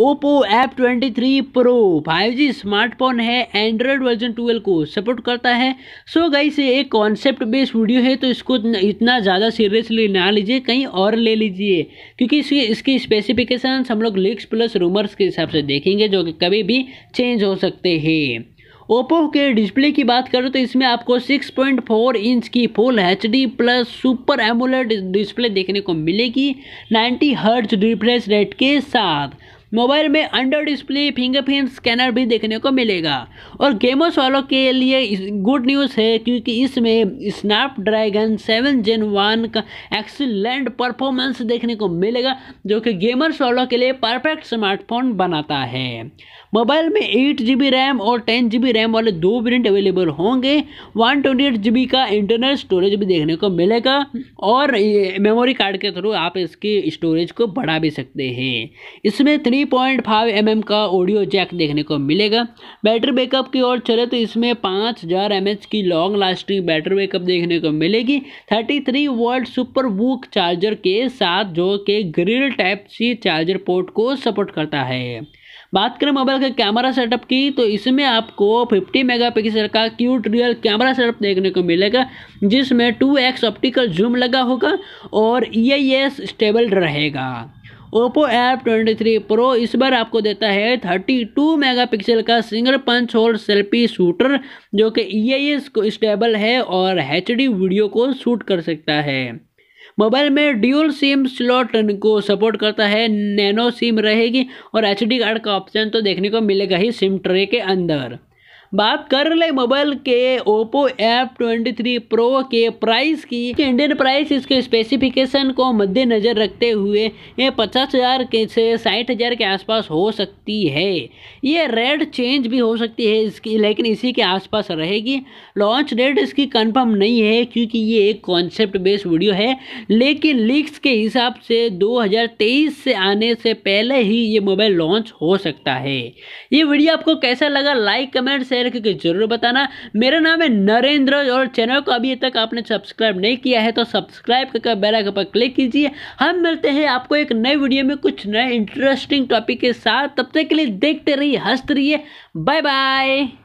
Oppo F 23 pro 5G smartphone है Android version 12 को support करता है सो so से एक कॉन्सेप्ट बेस्ड वीडियो है तो इसको इतना ज़्यादा सीरियसली ना लीजिए कहीं और ले लीजिए क्योंकि इसकी इसकी स्पेसिफिकेशन हम लोग लीक्स प्लस रूमर्स के हिसाब से देखेंगे जो कि कभी भी चेंज हो सकते हैं ओप्पो के डिस्प्ले की बात करें तो इसमें आपको 6.4 इंच की full H D plus super AMOLED display देखने को मिलेगी 90 हर्ट्ज रिफ्रेश रेट के साथ मोबाइल में अंडर डिस्प्ले फिंगरप्रिंट स्कैनर भी देखने को मिलेगा और गेमर्स वालों के लिए गुड न्यूज़ है क्योंकि इसमें स्नैपड्रैगन सेवन जेन वन का एक्सीलेंट परफॉर्मेंस देखने को मिलेगा जो कि गेमर्स वालों के लिए परफेक्ट स्मार्टफोन बनाता है मोबाइल में एट जी रैम और टेन जी रैम वाले दो ब्रिंट अवेलेबल होंगे वन ट्वेंटी का इंटरनल स्टोरेज भी देखने को मिलेगा और मेमोरी कार्ड के थ्रू आप इसकी स्टोरेज को बढ़ा भी सकते हैं इसमें three three point five m m का ऑडियो जैक देखने को मिलेगा बैटरी बैकअप की ओर चले तो इसमें पाँच हज़ार एम एच की लॉन्ग लास्टिंग बैटरी बैकअप देखने को मिलेगी थर्टी थ्री वोल्ट सुपर बुक चार्जर के साथ जो कि ग्रिल टाइप सी चार्जर पोर्ट को सपोर्ट करता है बात करें मोबाइल के कैमरा सेटअप की तो इसमें आपको 50 मेगापिक्सल का क्यूट रियल कैमरा सेटअप देखने को मिलेगा जिसमें 2x ऑप्टिकल जूम लगा होगा और ई स्टेबल रहेगा Oppo F twenty three pro इस बार आपको देता है थर्टी टू मेगा पिक्सल का single punch hole selfie shooter जो कि ई e को स्टेबल है और एच वीडियो को शूट कर सकता है मोबाइल में ड्यूल सिम स्लॉट को सपोर्ट करता है नैनो सिम रहेगी और एच कार्ड का ऑप्शन तो देखने को मिलेगा ही सिम ट्रे के अंदर बात कर ले मोबाइल के Oppo F twenty three pro के प्राइस की इंडियन प्राइस इसके स्पेसिफिकेशन को मद्देनजर रखते हुए ये पचास हज़ार के से साठ हज़ार के आसपास हो सकती है ये रेट चेंज भी हो सकती है इसकी लेकिन इसी के आसपास रहेगी लॉन्च डेट इसकी कंफर्म नहीं है क्योंकि ये एक कॉन्सेप्ट बेस्ड वीडियो है लेकिन लीक्स के हिसाब से दो से आने से पहले ही ये मोबाइल लॉन्च हो सकता है ये वीडियो आपको कैसा लगा लाइक कमेंट से शेयर करके जरूर बताना मेरा नाम है नरेंद्र और चैनल को अभी तक आपने सब्सक्राइब नहीं किया है तो सब्सक्राइब करके बेलाइकन पर क्लिक कीजिए हम मिलते हैं आपको एक नए वीडियो में कुछ नए इंटरेस्टिंग टॉपिक के साथ तब तक के लिए देखते रहिए हंसते रहिए बाय बाय